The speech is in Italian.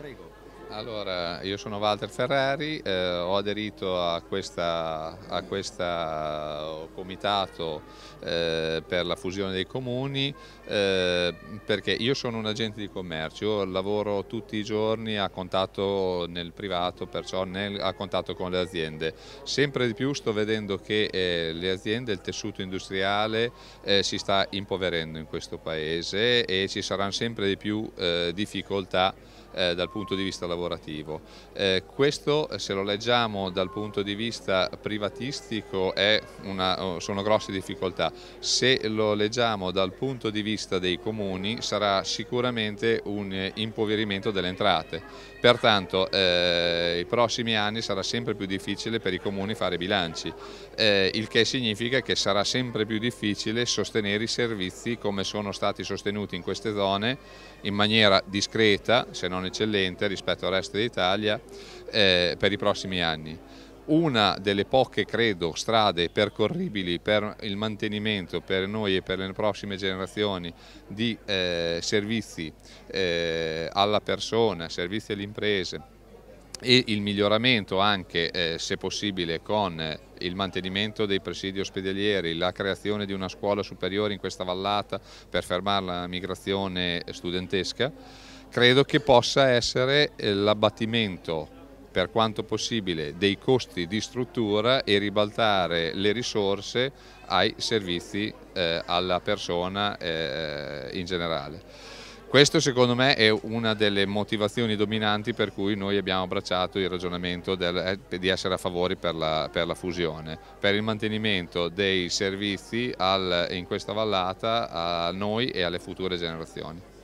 Prego. Allora, io sono Walter Ferrari, eh, ho aderito a, questo eh, comitato eh, per la fusione dei comuni eh, perché io sono un agente di commercio, lavoro tutti i giorni a contatto nel privato, perciò nel, a contatto con le aziende. Sempre di più sto vedendo che eh, le aziende, il tessuto industriale eh, si sta impoverendo in questo paese e ci saranno sempre di più difficoltà eh, dal punto di vista lavorativo. Eh, questo eh, se lo leggiamo dal punto di vista privatistico una, oh, sono grosse difficoltà, se lo leggiamo dal punto di vista dei comuni sarà sicuramente un eh, impoverimento delle entrate, pertanto eh, i prossimi anni sarà sempre più difficile per i comuni fare bilanci, il che significa che sarà sempre più difficile sostenere i servizi come sono stati sostenuti in queste zone in maniera discreta, se non non eccellente rispetto al resto d'Italia eh, per i prossimi anni. Una delle poche, credo, strade percorribili per il mantenimento per noi e per le prossime generazioni di eh, servizi eh, alla persona, servizi alle imprese, e il miglioramento anche, eh, se possibile, con eh, il mantenimento dei presidi ospedalieri, la creazione di una scuola superiore in questa vallata per fermare la migrazione studentesca, credo che possa essere eh, l'abbattimento per quanto possibile dei costi di struttura e ribaltare le risorse ai servizi eh, alla persona eh, in generale. Questo secondo me è una delle motivazioni dominanti per cui noi abbiamo abbracciato il ragionamento del, eh, di essere a favore per la, per la, fusione, per il mantenimento dei servizi al, in questa vallata a noi e alle future generazioni.